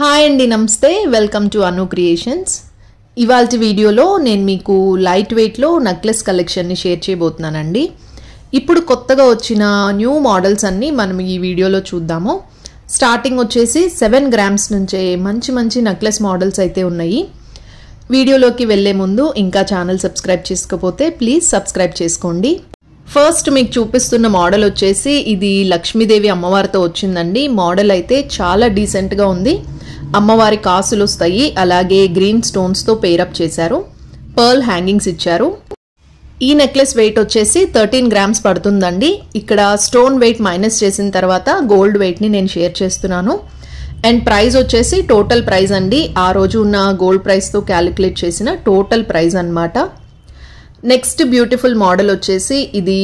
hi అండి నమస్తే welcome to Anu creations ఇవాళ వీడియోలో నేను మీకు లైట్ వెయిట్లో నెక్లెస్ కలెక్షన్ని షేర్ చేయబోతున్నానండి ఇప్పుడు కొత్తగా వచ్చిన న్యూ మోడల్స్ అన్నీ మనం ఈ వీడియోలో చూద్దాము స్టార్టింగ్ వచ్చేసి సెవెన్ గ్రామ్స్ నుంచే మంచి మంచి నెక్లెస్ మోడల్స్ అయితే ఉన్నాయి వీడియోలోకి వెళ్ళే ముందు ఇంకా ఛానల్ సబ్స్క్రైబ్ చేసుకోకపోతే ప్లీజ్ సబ్స్క్రైబ్ చేసుకోండి ఫస్ట్ మీకు చూపిస్తున్న మోడల్ వచ్చేసి ఇది లక్ష్మీదేవి అమ్మవారితో వచ్చిందండి మోడల్ అయితే చాలా డీసెంట్గా ఉంది అమ్మవారి కాసులు వస్తాయి అలాగే గ్రీన్ స్టోన్స్తో పేరప్ చేశారు పర్ల్ హ్యాంగింగ్స్ ఇచ్చారు ఈ నెక్లెస్ వెయిట్ వచ్చేసి థర్టీన్ గ్రామ్స్ పడుతుందండి ఇక్కడ స్టోన్ వెయిట్ మైనస్ చేసిన తర్వాత గోల్డ్ వెయిట్ని నేను షేర్ చేస్తున్నాను అండ్ ప్రైస్ వచ్చేసి టోటల్ ప్రైస్ అండి ఆ రోజు ఉన్న గోల్డ్ ప్రైస్తో క్యాలిక్యులేట్ చేసిన టోటల్ ప్రైస్ అనమాట నెక్స్ట్ బ్యూటిఫుల్ మోడల్ వచ్చేసి ఇది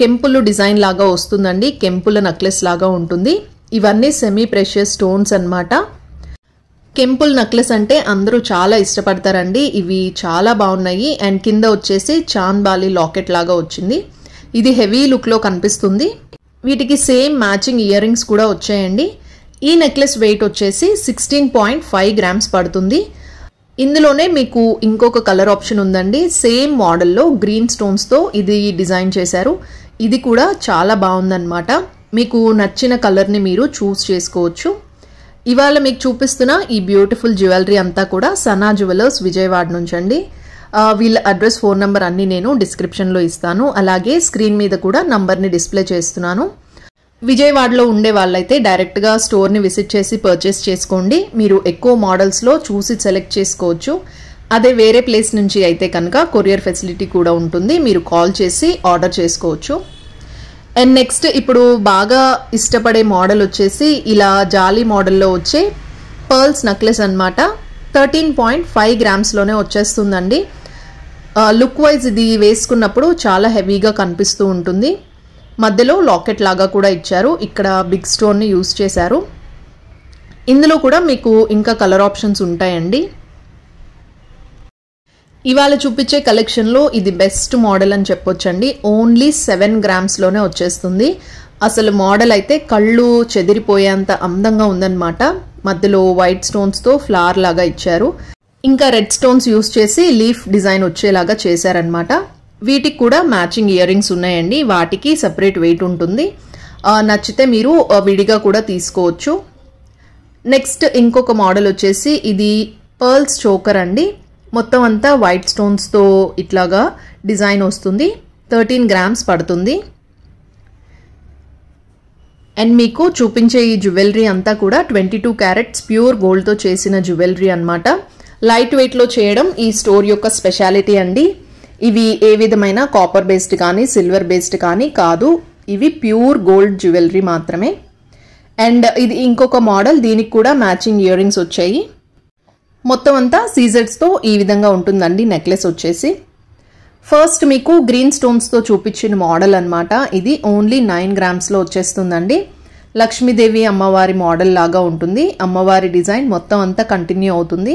కెంపులు డిజైన్ లాగా వస్తుందండి కెంపుల నక్లెస్ లాగా ఉంటుంది ఇవన్నీ సెమీ ప్రెషియస్ స్టోన్స్ అనమాట కెంపుల్ నక్లెస్ అంటే అందరూ చాలా ఇష్టపడతారండి ఇవి చాలా బాగున్నాయి అండ్ కింద వచ్చేసి చాన్ బాలి లాకెట్ లాగా వచ్చింది ఇది హెవీ లుక్లో కనిపిస్తుంది వీటికి సేమ్ మ్యాచింగ్ ఇయర్ కూడా వచ్చాయండి ఈ నెక్లెస్ వెయిట్ వచ్చేసి సిక్స్టీన్ పాయింట్ ఫైవ్ గ్రామ్స్ పడుతుంది ఇందులోనే మీకు ఇంకొక కలర్ ఆప్షన్ ఉందండి సేమ్ మోడల్లో గ్రీన్ స్టోన్స్తో ఇది డిజైన్ చేశారు ఇది కూడా చాలా బాగుందన్నమాట మీకు నచ్చిన కలర్ని మీరు చూస్ చేసుకోవచ్చు ఇవాళ మీకు చూపిస్తున్న ఈ బ్యూటిఫుల్ జ్యువెలరీ అంతా కూడా సనా జ్యువెలర్స్ విజయవాడ నుంచి అండి వీళ్ళ అడ్రస్ ఫోన్ నెంబర్ అన్నీ నేను డిస్క్రిప్షన్లో ఇస్తాను అలాగే స్క్రీన్ మీద కూడా నంబర్ని డిస్ప్లే చేస్తున్నాను విజయవాడలో ఉండే వాళ్ళైతే డైరెక్ట్గా స్టోర్ని విజిట్ చేసి పర్చేస్ చేసుకోండి మీరు ఎక్కువ మోడల్స్లో చూసి సెలెక్ట్ చేసుకోవచ్చు అదే వేరే ప్లేస్ నుంచి అయితే కనుక కొరియర్ ఫెసిలిటీ కూడా ఉంటుంది మీరు కాల్ చేసి ఆర్డర్ చేసుకోవచ్చు అండ్ నెక్స్ట్ ఇప్పుడు బాగా ఇష్టపడే మోడల్ వచ్చేసి ఇలా జాలీ మోడల్లో వచ్చే పర్ల్స్ నెక్లెస్ అనమాట థర్టీన్ పాయింట్ ఫైవ్ గ్రామ్స్లోనే వచ్చేస్తుందండి లుక్ వైజ్ ఇది వేసుకున్నప్పుడు చాలా హెవీగా కనిపిస్తూ ఉంటుంది మధ్యలో లాకెట్ లాగా కూడా ఇచ్చారు ఇక్కడ బిగ్ స్టోన్ని యూస్ చేశారు ఇందులో కూడా మీకు ఇంకా కలర్ ఆప్షన్స్ ఉంటాయండి ఇవాళ చూపించే కలెక్షన్లో ఇది బెస్ట్ మోడల్ అని చెప్పొచ్చండి ఓన్లీ సెవెన్ గ్రామ్స్లోనే వచ్చేస్తుంది అసలు మోడల్ అయితే కళ్ళు చెదిరిపోయేంత అందంగా ఉందన్నమాట మధ్యలో వైట్ స్టోన్స్తో ఫ్లవర్ లాగా ఇచ్చారు ఇంకా రెడ్ స్టోన్స్ యూస్ చేసి లీఫ్ డిజైన్ వచ్చేలాగా చేశారనమాట వీటికి కూడా మ్యాచింగ్ ఇయర్ రింగ్స్ ఉన్నాయండి వాటికి సపరేట్ వెయిట్ ఉంటుంది నచ్చితే మీరు విడిగా కూడా తీసుకోవచ్చు నెక్స్ట్ ఇంకొక మోడల్ వచ్చేసి ఇది పర్ల్స్ చోకర్ అండి మొత్తం అంతా వైట్ స్టోన్స్తో ఇట్లాగా డిజైన్ వస్తుంది థర్టీన్ గ్రామ్స్ పడుతుంది అండ్ మీకు చూపించే ఈ జ్యువెలరీ అంతా కూడా ట్వంటీ టూ క్యారెట్స్ ప్యూర్ గోల్డ్తో చేసిన జ్యువెలరీ అనమాట లైట్ వెయిట్లో చేయడం ఈ స్టోర్ యొక్క స్పెషాలిటీ అండి ఇవి ఏ విధమైన కాపర్ బేస్డ్ కానీ సిల్వర్ బేస్డ్ కానీ కాదు ఇవి ప్యూర్ గోల్డ్ జ్యువెలరీ మాత్రమే అండ్ ఇది ఇంకొక మోడల్ దీనికి కూడా మ్యాచింగ్ ఇయర్ రింగ్స్ వచ్చాయి మొత్తం అంతా సీజర్స్తో ఈ విధంగా ఉంటుందండి నెక్లెస్ వచ్చేసి ఫస్ట్ మీకు గ్రీన్ స్టోన్స్తో చూపించిన మోడల్ అనమాట ఇది ఓన్లీ నైన్ గ్రామ్స్లో వచ్చేస్తుందండి లక్ష్మీదేవి అమ్మవారి మోడల్ లాగా ఉంటుంది అమ్మవారి డిజైన్ మొత్తం అంతా కంటిన్యూ అవుతుంది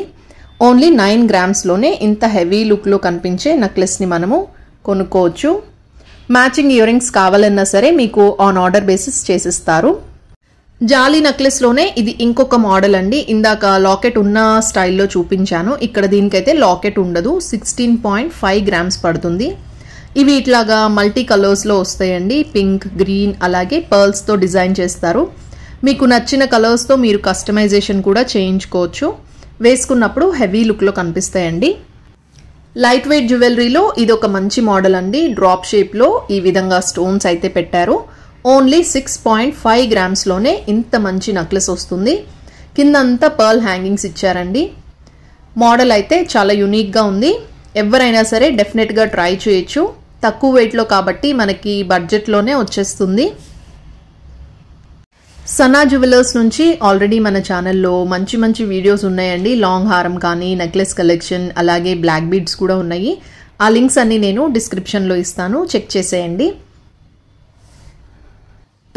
ఓన్లీ నైన్ గ్రామ్స్లోనే ఇంత హెవీ లుక్లో కనిపించే నెక్లెస్ని మనము కొనుక్కోవచ్చు మ్యాచింగ్ ఇయరింగ్స్ కావాలన్నా సరే మీకు ఆన్ ఆర్డర్ బేసిస్ చేసిస్తారు జాలీ నెక్లెస్లోనే ఇది ఇంకొక మోడల్ అండి ఇందాక లాకెట్ ఉన్న స్టైల్లో చూపించాను ఇక్కడ దీనికైతే లాకెట్ ఉండదు సిక్స్టీన్ పాయింట్ ఫైవ్ గ్రామ్స్ పడుతుంది ఇవి ఇట్లాగా మల్టీ కలర్స్లో వస్తాయండి పింక్ గ్రీన్ అలాగే పర్ల్స్తో డిజైన్ చేస్తారు మీకు నచ్చిన కలర్స్తో మీరు కస్టమైజేషన్ కూడా చేయించుకోవచ్చు వేసుకున్నప్పుడు హెవీ లుక్లో కనిపిస్తాయండి లైట్ వెయిట్ జ్యువెలరీలో ఇది ఒక మంచి మోడల్ అండి డ్రాప్ షేప్లో ఈ విధంగా స్టోన్స్ అయితే పెట్టారు ఓన్లీ సిక్స్ పాయింట్ ఫైవ్ గ్రామ్స్లోనే ఇంత మంచి నక్లెస్ వస్తుంది కిందంతా పర్ల్ హ్యాంగింగ్స్ ఇచ్చారండి మోడల్ అయితే చాలా యునిక్గా ఉంది ఎవరైనా సరే డెఫినెట్గా ట్రై చేయొచ్చు తక్కువ వెయిట్లో కాబట్టి మనకి బడ్జెట్లోనే వచ్చేస్తుంది సనా జ్యువెలర్స్ నుంచి ఆల్రెడీ మన ఛానల్లో మంచి మంచి వీడియోస్ ఉన్నాయండి లాంగ్ హారం కానీ నెక్లెస్ కలెక్షన్ అలాగే బ్లాక్ బీడ్స్ కూడా ఉన్నాయి ఆ లింక్స్ అన్నీ నేను డిస్క్రిప్షన్లో ఇస్తాను చెక్ చేసేయండి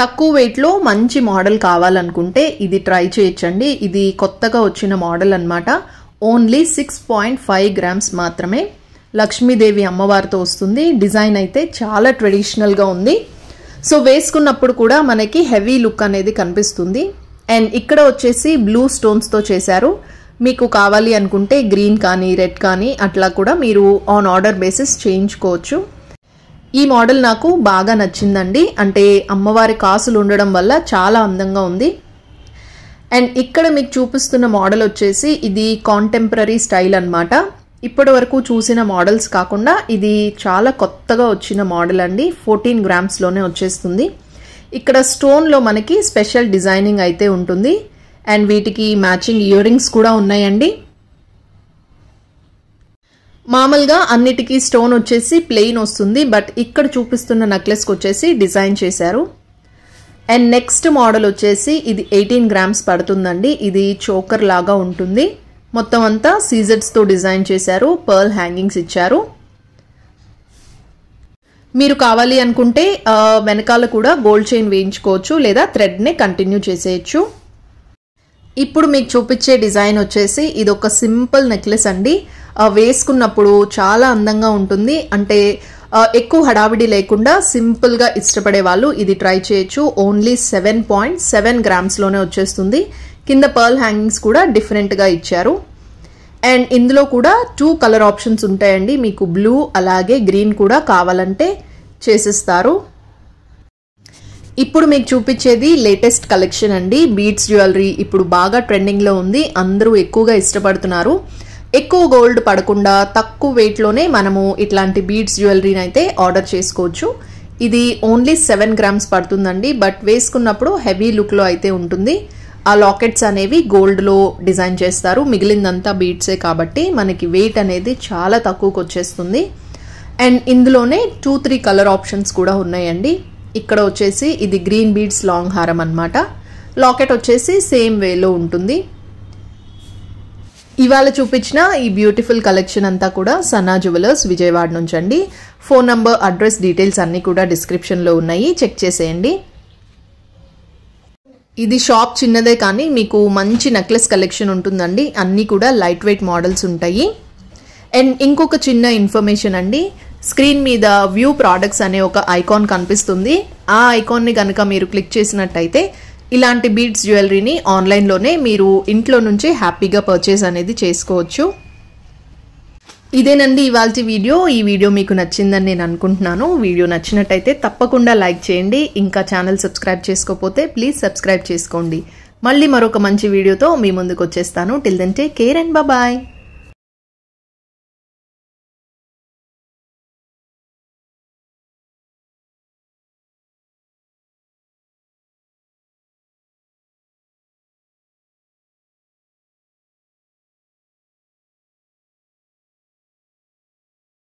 తక్కువ వెయిట్లో మంచి మోడల్ కావాలనుకుంటే ఇది ట్రై చేయొచ్చండి ఇది కొత్తగా వచ్చిన మోడల్ అనమాట only six point five grams మాత్రమే లక్ష్మీదేవి అమ్మవారితో వస్తుంది డిజైన్ అయితే చాలా ట్రెడిషనల్గా ఉంది సో వేసుకున్నప్పుడు కూడా మనకి హెవీ లుక్ అనేది కనిపిస్తుంది అండ్ ఇక్కడ వచ్చేసి బ్లూ స్టోన్స్తో చేశారు మీకు కావాలి అనుకుంటే గ్రీన్ కానీ రెడ్ కానీ అట్లా కూడా మీరు ఆన్ ఆర్డర్ బేసిస్ చేయించుకోవచ్చు ఈ మోడల్ నాకు బాగా నచ్చిందండి అంటే అమ్మవారి కాసులు ఉండడం వల్ల చాలా అందంగా ఉంది అండ్ ఇక్కడ మీకు చూపిస్తున్న మోడల్ వచ్చేసి ఇది కాంటెంపరీ స్టైల్ అనమాట ఇప్పటి వరకు చూసిన మోడల్స్ కాకుండా ఇది చాలా కొత్తగా వచ్చిన మోడల్ అండి ఫోర్టీన్ గ్రామ్స్లోనే వచ్చేస్తుంది ఇక్కడ స్టోన్లో మనకి స్పెషల్ డిజైనింగ్ అయితే ఉంటుంది అండ్ వీటికి మ్యాచింగ్ ఇయర్ రింగ్స్ కూడా ఉన్నాయండి మామూలుగా అన్నిటికీ స్టోన్ వచ్చేసి ప్లెయిన్ వస్తుంది బట్ ఇక్కడ చూపిస్తున్న నెక్లెస్కి వచ్చేసి డిజైన్ చేశారు అండ్ నెక్స్ట్ మోడల్ వచ్చేసి ఇది ఎయిటీన్ గ్రామ్స్ పడుతుందండి ఇది చోకర్ లాగా ఉంటుంది మొత్తం అంతా సీజర్స్తో డిజైన్ చేశారు పర్ల్ హ్యాంగింగ్స్ ఇచ్చారు మీరు కావాలి అనుకుంటే వెనకాల కూడా గోల్డ్ చైన్ వేయించుకోవచ్చు లేదా థ్రెడ్ని కంటిన్యూ చేసేయచ్చు ఇప్పుడు మీకు చూపించే డిజైన్ వచ్చేసి ఇది ఒక సింపుల్ నెక్లెస్ అండి వేసుకున్నప్పుడు చాలా అందంగా ఉంటుంది అంటే ఎక్కువ హడావిడి లేకుండా సింపుల్గా ఇష్టపడే వాళ్ళు ఇది ట్రై చేయొచ్చు ఓన్లీ సెవెన్ పాయింట్ సెవెన్ గ్రామ్స్లోనే వచ్చేస్తుంది కింద పర్ల్ హ్యాంగింగ్స్ కూడా డిఫరెంట్గా ఇచ్చారు అండ్ ఇందులో కూడా టూ కలర్ ఆప్షన్స్ ఉంటాయండి మీకు బ్లూ అలాగే గ్రీన్ కూడా కావాలంటే చేసిస్తారు ఇప్పుడు మీకు చూపించేది లేటెస్ట్ కలెక్షన్ అండి బీట్స్ జ్యువెలరీ ఇప్పుడు బాగా ట్రెండింగ్లో ఉంది అందరూ ఎక్కువగా ఇష్టపడుతున్నారు ఎక్కువ గోల్డ్ పడకుండా తక్కువ వెయిట్లోనే మనము ఇట్లాంటి బీట్స్ జ్యువెలరీని అయితే ఆర్డర్ చేసుకోవచ్చు ఇది ఓన్లీ సెవెన్ గ్రామ్స్ పడుతుందండి బట్ వేసుకున్నప్పుడు హెవీ లుక్లో అయితే ఉంటుంది ఆ లాకెట్స్ అనేవి గోల్డ్లో డిజైన్ చేస్తారు మిగిలిందంతా బీట్సే కాబట్టి మనకి వెయిట్ అనేది చాలా తక్కువకి వచ్చేస్తుంది అండ్ ఇందులోనే టూ త్రీ కలర్ ఆప్షన్స్ కూడా ఉన్నాయండి ఇక్కడ వచ్చేసి ఇది గ్రీన్ బీడ్స్ లాంగ్ హారం అనమాట లాకెట్ వచ్చేసి సేమ్ వేలో ఉంటుంది ఇవాళ చూపించిన ఈ బ్యూటిఫుల్ కలెక్షన్ అంతా కూడా సన్నా జ్యువెలర్స్ విజయవాడ నుంచి అండి ఫోన్ నంబర్ అడ్రస్ డీటెయిల్స్ అన్నీ కూడా డిస్క్రిప్షన్లో ఉన్నాయి చెక్ చేసేయండి ఇది షాప్ చిన్నదే కానీ మీకు మంచి నెక్లెస్ కలెక్షన్ ఉంటుందండి అన్నీ కూడా లైట్ వెయిట్ మోడల్స్ ఉంటాయి అండ్ ఇంకొక చిన్న ఇన్ఫర్మేషన్ అండి స్క్రీన్ మీద వ్యూ ప్రోడక్ట్స్ అనే ఒక ఐకాన్ కనిపిస్తుంది ఆ ఐకాన్ని కనుక మీరు క్లిక్ చేసినట్టయితే ఇలాంటి బీడ్స్ జ్యువెలరీని ఆన్లైన్లోనే మీరు ఇంట్లో నుంచే హ్యాపీగా పర్చేస్ అనేది చేసుకోవచ్చు ఇదేనండి ఇవాళ వీడియో ఈ వీడియో మీకు నచ్చిందని నేను అనుకుంటున్నాను వీడియో నచ్చినట్టయితే తప్పకుండా లైక్ చేయండి ఇంకా ఛానల్ సబ్స్క్రైబ్ చేసుకోకపోతే ప్లీజ్ సబ్స్క్రైబ్ చేసుకోండి మళ్ళీ మరొక మంచి వీడియోతో మీ ముందుకు వచ్చేస్తాను till then take care and bye